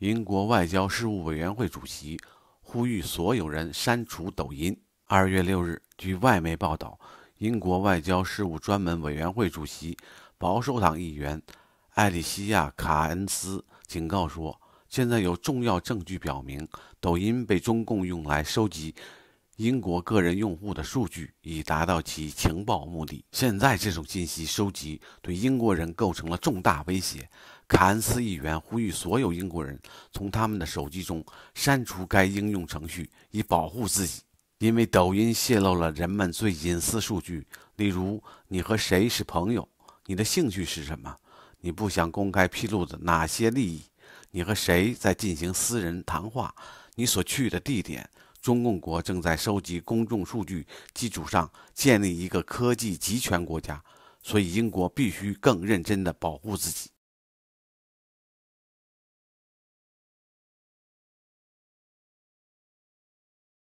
英国外交事务委员会主席呼吁所有人删除抖音。二月六日，据外媒报道，英国外交事务专门委员会主席、保守党议员艾里西亚·卡恩斯警告说，现在有重要证据表明，抖音被中共用来收集。英国个人用户的数据以达到其情报目的。现在，这种信息收集对英国人构成了重大威胁。卡恩斯议员呼吁所有英国人从他们的手机中删除该应用程序，以保护自己，因为抖音泄露了人们最隐私数据，例如你和谁是朋友，你的兴趣是什么，你不想公开披露的哪些利益，你和谁在进行私人谈话，你所去的地点。中共国正在收集公众数据基础上建立一个科技集权国家，所以英国必须更认真地保护自己。